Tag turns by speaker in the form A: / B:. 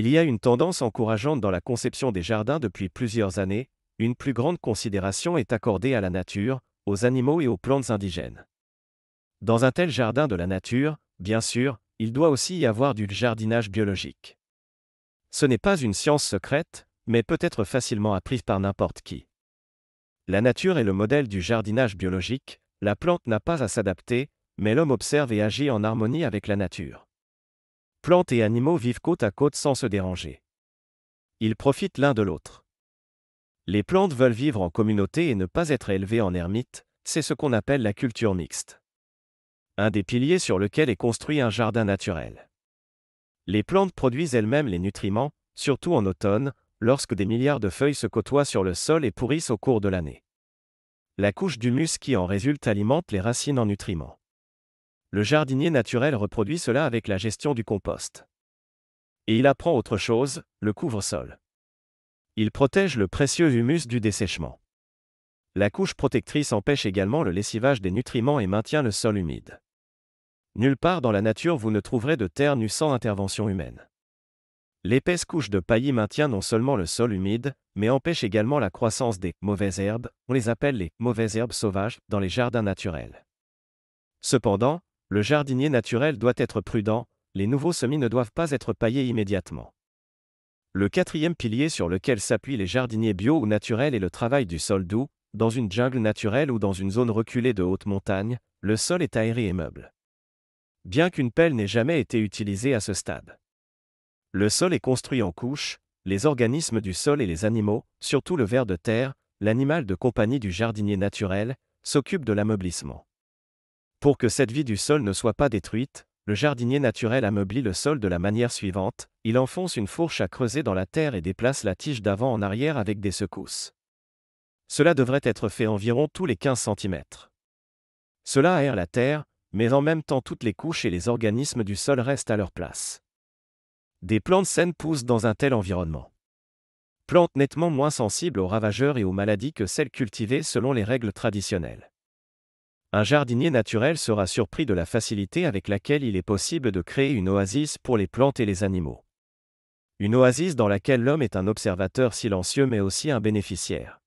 A: Il y a une tendance encourageante dans la conception des jardins depuis plusieurs années, une plus grande considération est accordée à la nature, aux animaux et aux plantes indigènes. Dans un tel jardin de la nature, bien sûr, il doit aussi y avoir du jardinage biologique. Ce n'est pas une science secrète, mais peut être facilement apprise par n'importe qui. La nature est le modèle du jardinage biologique, la plante n'a pas à s'adapter, mais l'homme observe et agit en harmonie avec la nature. Plantes et animaux vivent côte à côte sans se déranger. Ils profitent l'un de l'autre. Les plantes veulent vivre en communauté et ne pas être élevées en ermite, c'est ce qu'on appelle la culture mixte. Un des piliers sur lequel est construit un jardin naturel. Les plantes produisent elles-mêmes les nutriments, surtout en automne, lorsque des milliards de feuilles se côtoient sur le sol et pourrissent au cours de l'année. La couche d'humus qui en résulte alimente les racines en nutriments le jardinier naturel reproduit cela avec la gestion du compost. Et il apprend autre chose, le couvre-sol. Il protège le précieux humus du dessèchement. La couche protectrice empêche également le lessivage des nutriments et maintient le sol humide. Nulle part dans la nature vous ne trouverez de terre nue sans intervention humaine. L'épaisse couche de paillis maintient non seulement le sol humide, mais empêche également la croissance des mauvaises herbes, on les appelle les mauvaises herbes sauvages, dans les jardins naturels. Cependant, le jardinier naturel doit être prudent, les nouveaux semis ne doivent pas être paillés immédiatement. Le quatrième pilier sur lequel s'appuient les jardiniers bio ou naturels est le travail du sol doux, dans une jungle naturelle ou dans une zone reculée de haute montagne, le sol est aéré et meuble. Bien qu'une pelle n'ait jamais été utilisée à ce stade. Le sol est construit en couches, les organismes du sol et les animaux, surtout le ver de terre, l'animal de compagnie du jardinier naturel, s'occupent de l'ameublissement. Pour que cette vie du sol ne soit pas détruite, le jardinier naturel ameublit le sol de la manière suivante, il enfonce une fourche à creuser dans la terre et déplace la tige d'avant en arrière avec des secousses. Cela devrait être fait environ tous les 15 cm. Cela aère la terre, mais en même temps toutes les couches et les organismes du sol restent à leur place. Des plantes saines poussent dans un tel environnement. Plantes nettement moins sensibles aux ravageurs et aux maladies que celles cultivées selon les règles traditionnelles un jardinier naturel sera surpris de la facilité avec laquelle il est possible de créer une oasis pour les plantes et les animaux. Une oasis dans laquelle l'homme est un observateur silencieux mais aussi un bénéficiaire.